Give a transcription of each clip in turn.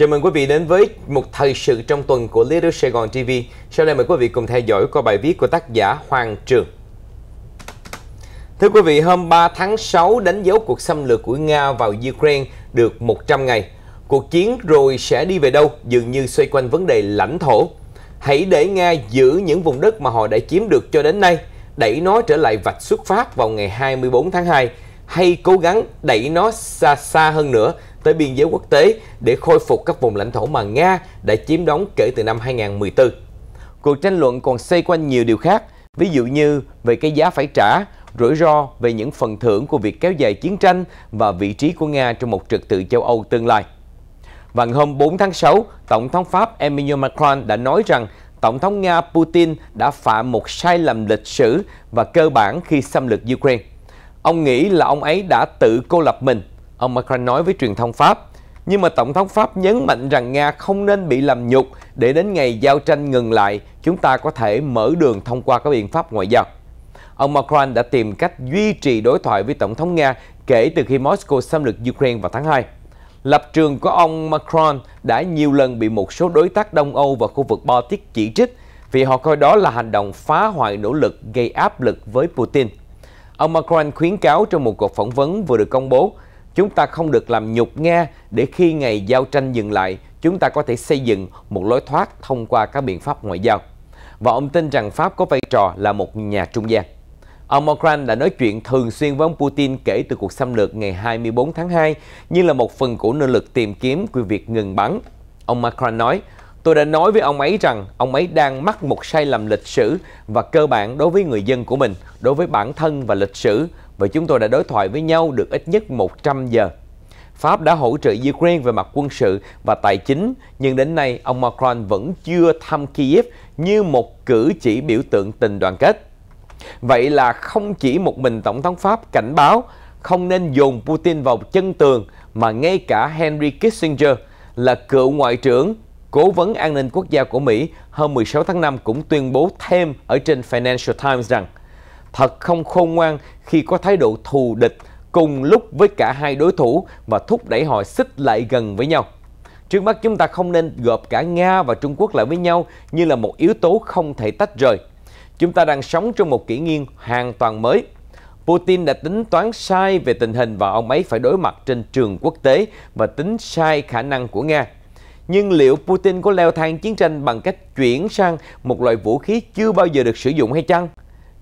Chào mừng quý vị đến với một thời sự trong tuần của Little Sài Gòn TV. Sau đây mời quý vị cùng theo dõi qua bài viết của tác giả Hoàng Trường. Thưa quý vị, hôm 3 tháng 6 đánh dấu cuộc xâm lược của Nga vào Ukraine được 100 ngày. Cuộc chiến rồi sẽ đi về đâu dường như xoay quanh vấn đề lãnh thổ. Hãy để Nga giữ những vùng đất mà họ đã chiếm được cho đến nay, đẩy nó trở lại vạch xuất phát vào ngày 24 tháng 2, hay cố gắng đẩy nó xa xa hơn nữa – tới biên giới quốc tế để khôi phục các vùng lãnh thổ mà Nga đã chiếm đóng kể từ năm 2014. Cuộc tranh luận còn xoay quanh nhiều điều khác, ví dụ như về cái giá phải trả, rủi ro về những phần thưởng của việc kéo dài chiến tranh và vị trí của Nga trong một trật tự châu Âu tương lai. Và hôm 4 tháng 6, Tổng thống Pháp Emmanuel Macron đã nói rằng Tổng thống Nga Putin đã phạm một sai lầm lịch sử và cơ bản khi xâm lược Ukraine. Ông nghĩ là ông ấy đã tự cô lập mình ông Macron nói với truyền thông Pháp. Nhưng mà Tổng thống Pháp nhấn mạnh rằng Nga không nên bị làm nhục để đến ngày giao tranh ngừng lại, chúng ta có thể mở đường thông qua các biện pháp ngoại giao. Ông Macron đã tìm cách duy trì đối thoại với Tổng thống Nga kể từ khi Moscow xâm lược Ukraine vào tháng 2. Lập trường của ông Macron đã nhiều lần bị một số đối tác Đông Âu và khu vực Baltic chỉ trích vì họ coi đó là hành động phá hoại nỗ lực gây áp lực với Putin. Ông Macron khuyến cáo trong một cuộc phỏng vấn vừa được công bố Chúng ta không được làm nhục Nga để khi ngày giao tranh dừng lại, chúng ta có thể xây dựng một lối thoát thông qua các biện pháp ngoại giao. Và ông tin rằng Pháp có vai trò là một nhà trung gian. Ông Macron đã nói chuyện thường xuyên với ông Putin kể từ cuộc xâm lược ngày 24 tháng 2 như là một phần của nỗ lực tìm kiếm quy việc ngừng bắn. Ông Macron nói, tôi đã nói với ông ấy rằng ông ấy đang mắc một sai lầm lịch sử và cơ bản đối với người dân của mình, đối với bản thân và lịch sử và chúng tôi đã đối thoại với nhau được ít nhất 100 giờ. Pháp đã hỗ trợ Ukraine về mặt quân sự và tài chính, nhưng đến nay ông Macron vẫn chưa thăm Kiev như một cử chỉ biểu tượng tình đoàn kết. Vậy là không chỉ một mình Tổng thống Pháp cảnh báo không nên dồn Putin vào chân tường mà ngay cả Henry Kissinger là cựu ngoại trưởng cố vấn an ninh quốc gia của Mỹ hôm 16 tháng 5 cũng tuyên bố thêm ở trên Financial Times rằng thật không khôn ngoan khi có thái độ thù địch cùng lúc với cả hai đối thủ và thúc đẩy họ xích lại gần với nhau. Trước mắt chúng ta không nên gộp cả Nga và Trung Quốc lại với nhau như là một yếu tố không thể tách rời. Chúng ta đang sống trong một kỷ nguyên hoàn toàn mới. Putin đã tính toán sai về tình hình và ông ấy phải đối mặt trên trường quốc tế và tính sai khả năng của Nga. Nhưng liệu Putin có leo thang chiến tranh bằng cách chuyển sang một loại vũ khí chưa bao giờ được sử dụng hay chăng?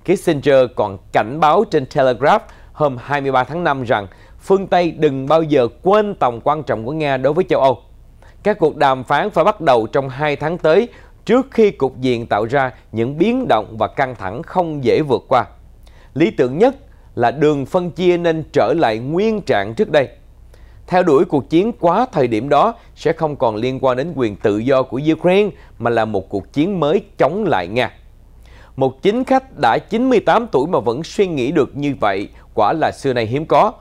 Kissinger còn cảnh báo trên Telegraph hôm 23 tháng 5 rằng phương Tây đừng bao giờ quên tầm quan trọng của Nga đối với châu Âu. Các cuộc đàm phán phải bắt đầu trong hai tháng tới trước khi cục diện tạo ra những biến động và căng thẳng không dễ vượt qua. Lý tưởng nhất là đường phân chia nên trở lại nguyên trạng trước đây. Theo đuổi cuộc chiến quá thời điểm đó sẽ không còn liên quan đến quyền tự do của Ukraine mà là một cuộc chiến mới chống lại Nga một chính khách đã 98 tuổi mà vẫn suy nghĩ được như vậy, quả là xưa nay hiếm có.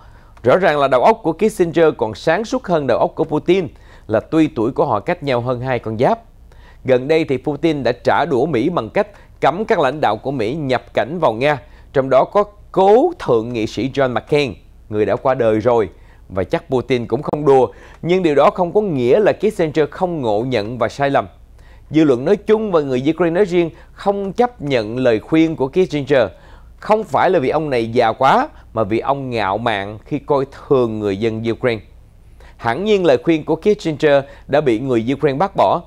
Rõ ràng là đầu óc của Kissinger còn sáng suốt hơn đầu óc của Putin, là tuy tuổi của họ cách nhau hơn hai con giáp. Gần đây thì Putin đã trả đũa Mỹ bằng cách cấm các lãnh đạo của Mỹ nhập cảnh vào Nga, trong đó có cố thượng nghị sĩ John McCain, người đã qua đời rồi, và chắc Putin cũng không đùa, nhưng điều đó không có nghĩa là Kissinger không ngộ nhận và sai lầm. Dư luận nói chung và người Ukraine nói riêng không chấp nhận lời khuyên của Kissinger. Không phải là vì ông này già quá, mà vì ông ngạo mạn khi coi thường người dân Ukraine. Hẳn nhiên lời khuyên của Kissinger đã bị người Ukraine bác bỏ.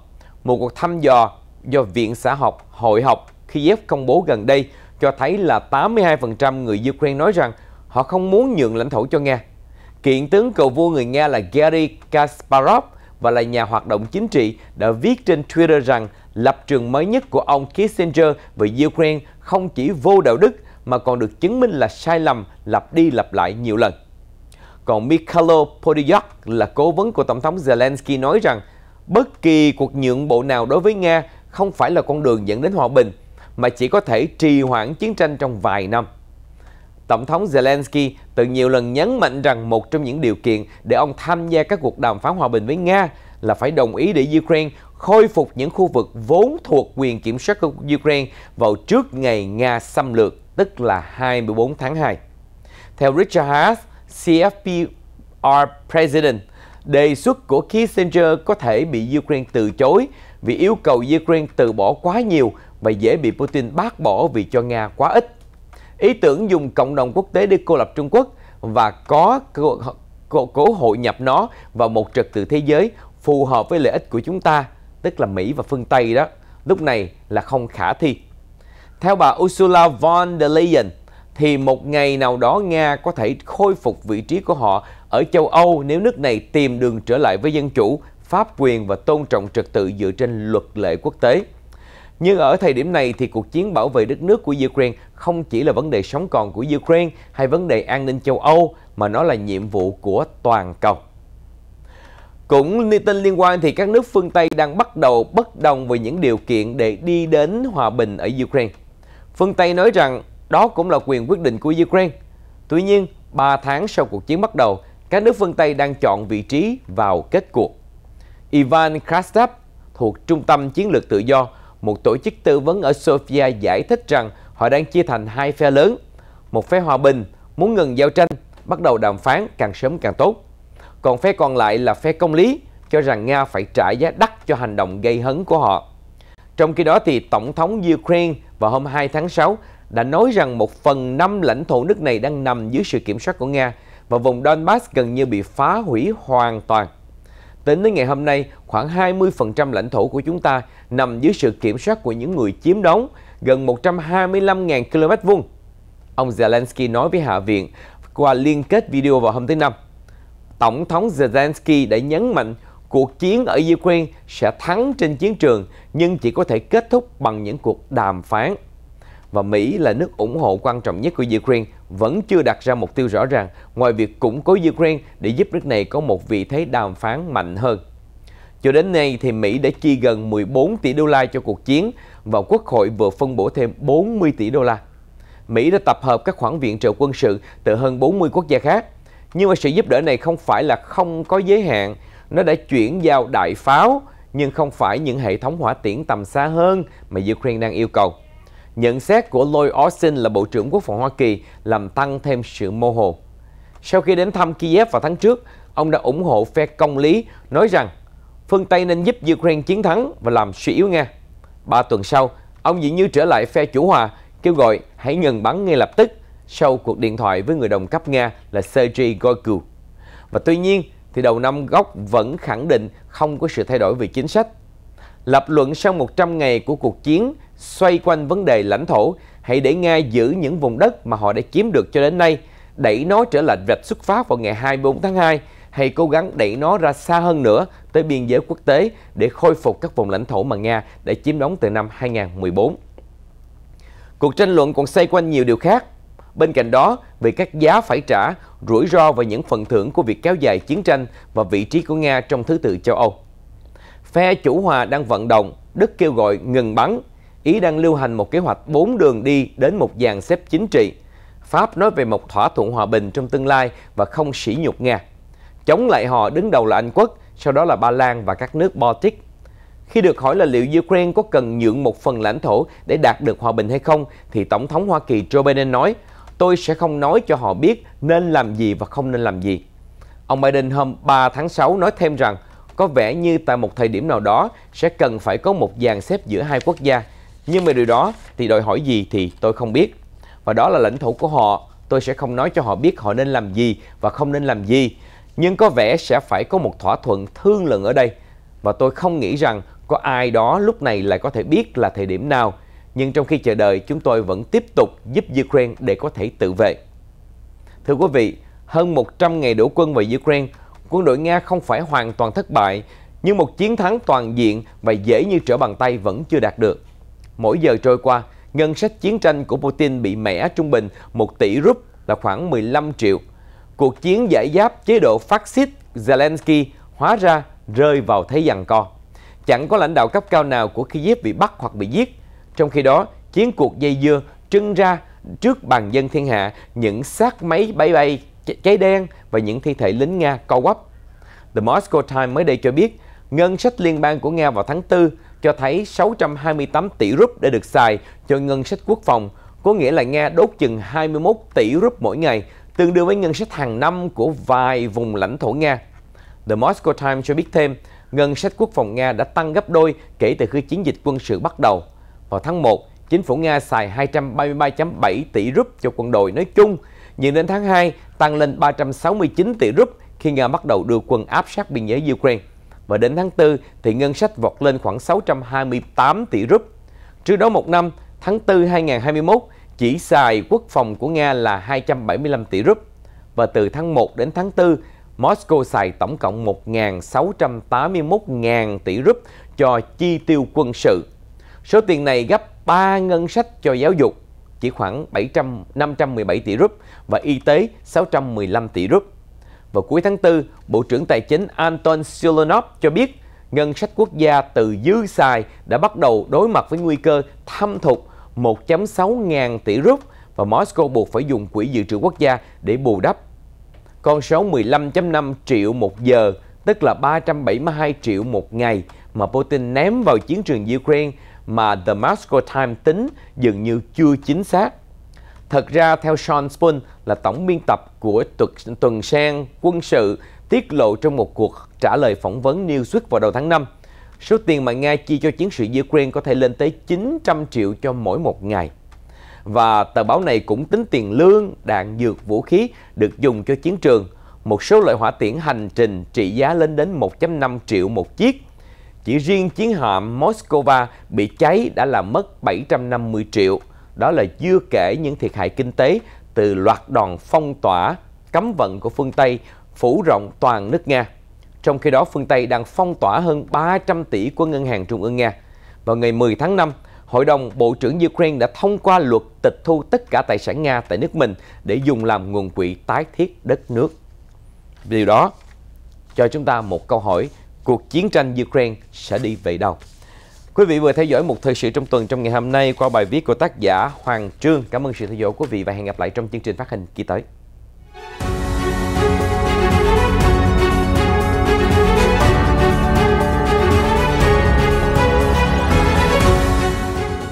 Một cuộc thăm dò do Viện Xã học Hội học Kiev công bố gần đây cho thấy là 82% người Ukraine nói rằng họ không muốn nhượng lãnh thổ cho Nga. Kiện tướng cầu vua người Nga là Gary Kasparov và là nhà hoạt động chính trị đã viết trên Twitter rằng lập trường mới nhất của ông Kissinger về Ukraine không chỉ vô đạo đức mà còn được chứng minh là sai lầm lặp đi lặp lại nhiều lần. Còn Mikhailo Podolyak là cố vấn của Tổng thống Zelensky nói rằng bất kỳ cuộc nhượng bộ nào đối với Nga không phải là con đường dẫn đến hòa bình mà chỉ có thể trì hoãn chiến tranh trong vài năm. Tổng thống Zelensky từ nhiều lần nhấn mạnh rằng một trong những điều kiện để ông tham gia các cuộc đàm phán hòa bình với Nga là phải đồng ý để Ukraine khôi phục những khu vực vốn thuộc quyền kiểm soát của Ukraine vào trước ngày Nga xâm lược, tức là 24 tháng 2. Theo Richard Haas, CFPR President, đề xuất của Kissinger có thể bị Ukraine từ chối vì yêu cầu Ukraine từ bỏ quá nhiều và dễ bị Putin bác bỏ vì cho Nga quá ít ý tưởng dùng cộng đồng quốc tế để cô lập Trung Quốc và có cơ cố, cố hội nhập nó vào một trật tự thế giới phù hợp với lợi ích của chúng ta, tức là Mỹ và phương Tây đó, lúc này là không khả thi. Theo bà Ursula von der Leyen, thì một ngày nào đó Nga có thể khôi phục vị trí của họ ở châu Âu nếu nước này tìm đường trở lại với dân chủ, pháp quyền và tôn trọng trật tự dựa trên luật lệ quốc tế. Nhưng ở thời điểm này thì cuộc chiến bảo vệ đất nước của Ukraine không chỉ là vấn đề sống còn của Ukraine hay vấn đề an ninh châu Âu mà nó là nhiệm vụ của toàn cầu. Cũng tin liên quan thì các nước phương Tây đang bắt đầu bất đồng về những điều kiện để đi đến hòa bình ở Ukraine. Phương Tây nói rằng đó cũng là quyền quyết định của Ukraine. Tuy nhiên, 3 tháng sau cuộc chiến bắt đầu, các nước phương Tây đang chọn vị trí vào kết cuộc. Ivan Krastev thuộc Trung tâm Chiến lược Tự do một tổ chức tư vấn ở Sofia giải thích rằng họ đang chia thành hai phe lớn. Một phe hòa bình muốn ngừng giao tranh, bắt đầu đàm phán càng sớm càng tốt. Còn phe còn lại là phe công lý, cho rằng Nga phải trả giá đắt cho hành động gây hấn của họ. Trong khi đó thì Tổng thống Ukraine vào hôm 2 tháng 6 đã nói rằng một phần năm lãnh thổ nước này đang nằm dưới sự kiểm soát của Nga và vùng Donbass gần như bị phá hủy hoàn toàn. Tính đến ngày hôm nay, khoảng 20% lãnh thổ của chúng ta nằm dưới sự kiểm soát của những người chiếm đóng, gần 125.000 km vuông. Ông Zelensky nói với Hạ viện qua liên kết video vào hôm thứ Năm. Tổng thống Zelensky đã nhấn mạnh cuộc chiến ở Ukraine sẽ thắng trên chiến trường nhưng chỉ có thể kết thúc bằng những cuộc đàm phán và Mỹ là nước ủng hộ quan trọng nhất của Ukraine vẫn chưa đặt ra mục tiêu rõ ràng ngoài việc củng cố Ukraine để giúp nước này có một vị thế đàm phán mạnh hơn. Cho đến nay thì Mỹ đã chi gần 14 tỷ đô la cho cuộc chiến và Quốc hội vừa phân bổ thêm 40 tỷ đô la. Mỹ đã tập hợp các khoản viện trợ quân sự từ hơn 40 quốc gia khác. Nhưng mà sự giúp đỡ này không phải là không có giới hạn, nó đã chuyển giao đại pháo nhưng không phải những hệ thống hỏa tiễn tầm xa hơn mà Ukraine đang yêu cầu. Nhận xét của Lloyd Austin là Bộ trưởng Quốc phòng Hoa Kỳ làm tăng thêm sự mô hồ. Sau khi đến thăm Kiev vào tháng trước, ông đã ủng hộ phe công lý, nói rằng phương Tây nên giúp Ukraine chiến thắng và làm suy yếu Nga. Ba tuần sau, ông dĩ như trở lại phe chủ hòa, kêu gọi hãy ngừng bắn ngay lập tức sau cuộc điện thoại với người đồng cấp Nga là Sergei Goiku. Và tuy nhiên, thì đầu năm gốc vẫn khẳng định không có sự thay đổi về chính sách Lập luận sau 100 ngày của cuộc chiến xoay quanh vấn đề lãnh thổ, hãy để Nga giữ những vùng đất mà họ đã chiếm được cho đến nay, đẩy nó trở lại vạch xuất phát vào ngày 24 tháng 2, hay cố gắng đẩy nó ra xa hơn nữa tới biên giới quốc tế để khôi phục các vùng lãnh thổ mà Nga đã chiếm đóng từ năm 2014. Cuộc tranh luận còn xoay quanh nhiều điều khác. Bên cạnh đó, về các giá phải trả, rủi ro và những phần thưởng của việc kéo dài chiến tranh và vị trí của Nga trong thứ tự châu Âu. Phe chủ hòa đang vận động, Đức kêu gọi ngừng bắn. Ý đang lưu hành một kế hoạch bốn đường đi đến một dàn xếp chính trị. Pháp nói về một thỏa thuận hòa bình trong tương lai và không sỉ nhục Nga. Chống lại họ đứng đầu là Anh Quốc, sau đó là Ba Lan và các nước Baltic. Khi được hỏi là liệu Ukraine có cần nhượng một phần lãnh thổ để đạt được hòa bình hay không, thì Tổng thống Hoa Kỳ Joe Biden nói, tôi sẽ không nói cho họ biết nên làm gì và không nên làm gì. Ông Biden hôm 3 tháng 6 nói thêm rằng có vẻ như tại một thời điểm nào đó sẽ cần phải có một dàn xếp giữa hai quốc gia. Nhưng mà điều đó thì đòi hỏi gì thì tôi không biết. Và đó là lãnh thổ của họ, tôi sẽ không nói cho họ biết họ nên làm gì và không nên làm gì. Nhưng có vẻ sẽ phải có một thỏa thuận thương lượng ở đây. Và tôi không nghĩ rằng có ai đó lúc này lại có thể biết là thời điểm nào. Nhưng trong khi chờ đợi, chúng tôi vẫn tiếp tục giúp Ukraine để có thể tự vệ. Thưa quý vị, hơn 100 ngày đổ quân vào Ukraine quân đội Nga không phải hoàn toàn thất bại, nhưng một chiến thắng toàn diện và dễ như trở bàn tay vẫn chưa đạt được. Mỗi giờ trôi qua, ngân sách chiến tranh của Putin bị mẻ trung bình 1 tỷ rúp là khoảng 15 triệu. Cuộc chiến giải giáp chế độ phát xít Zelensky hóa ra rơi vào thế giằng co. Chẳng có lãnh đạo cấp cao nào của Kyiv bị bắt hoặc bị giết. Trong khi đó, chiến cuộc dây dưa trưng ra trước bàn dân thiên hạ những xác máy bay bay cháy đen và những thi thể lính Nga co quắp. The Moscow Times mới đây cho biết, ngân sách liên bang của Nga vào tháng 4 cho thấy 628 tỷ rúp đã được xài cho ngân sách quốc phòng, có nghĩa là Nga đốt chừng 21 tỷ rúp mỗi ngày, tương đương với ngân sách hàng năm của vài vùng lãnh thổ Nga. The Moscow Times cho biết thêm, ngân sách quốc phòng Nga đã tăng gấp đôi kể từ khi chiến dịch quân sự bắt đầu. Vào tháng 1, chính phủ Nga xài 233.7 tỷ rúp cho quân đội nói chung, nhưng đến tháng 2 tăng lên 369 tỷ rúp khi Nga bắt đầu đưa quân áp sát biên giới Ukraine. Và đến tháng 4 thì ngân sách vọt lên khoảng 628 tỷ rúp. Trước đó một năm, tháng 4 2021, chỉ xài quốc phòng của Nga là 275 tỷ rúp. Và từ tháng 1 đến tháng 4, Moscow xài tổng cộng 1.681.000 tỷ rúp cho chi tiêu quân sự. Số tiền này gấp 3 ngân sách cho giáo dục, chỉ khoảng 700, 517 tỷ rúp và y tế 615 tỷ rúp. Vào cuối tháng 4, Bộ trưởng Tài chính Anton Silonov cho biết ngân sách quốc gia từ dư xài đã bắt đầu đối mặt với nguy cơ thâm thục 1.6 ngàn tỷ rúp và Moscow buộc phải dùng quỹ dự trữ quốc gia để bù đắp. Con số 15.5 triệu một giờ, tức là 372 triệu một ngày mà Putin ném vào chiến trường Ukraine mà The Moscow Times tính dường như chưa chính xác. Thật ra, theo Sean Spoon là tổng biên tập của tuần, tuần quân sự tiết lộ trong một cuộc trả lời phỏng vấn Newsweek vào đầu tháng 5, số tiền mà Nga chi cho chiến sự Ukraine có thể lên tới 900 triệu cho mỗi một ngày. Và tờ báo này cũng tính tiền lương, đạn dược, vũ khí được dùng cho chiến trường. Một số loại hỏa tiễn hành trình trị giá lên đến 1.5 triệu một chiếc chỉ riêng chiến hạm Moskova bị cháy đã làm mất 750 triệu. Đó là chưa kể những thiệt hại kinh tế từ loạt đòn phong tỏa, cấm vận của phương Tây phủ rộng toàn nước Nga. Trong khi đó, phương Tây đang phong tỏa hơn 300 tỷ của Ngân hàng Trung ương Nga. Vào ngày 10 tháng 5, Hội đồng Bộ trưởng Ukraine đã thông qua luật tịch thu tất cả tài sản Nga tại nước mình để dùng làm nguồn quỹ tái thiết đất nước. Điều đó cho chúng ta một câu hỏi cuộc chiến tranh Ukraine sẽ đi về đâu. Quý vị vừa theo dõi một thời sự trong tuần trong ngày hôm nay qua bài viết của tác giả Hoàng Trương. Cảm ơn sự theo dõi của quý vị và hẹn gặp lại trong chương trình phát hành kỳ tới.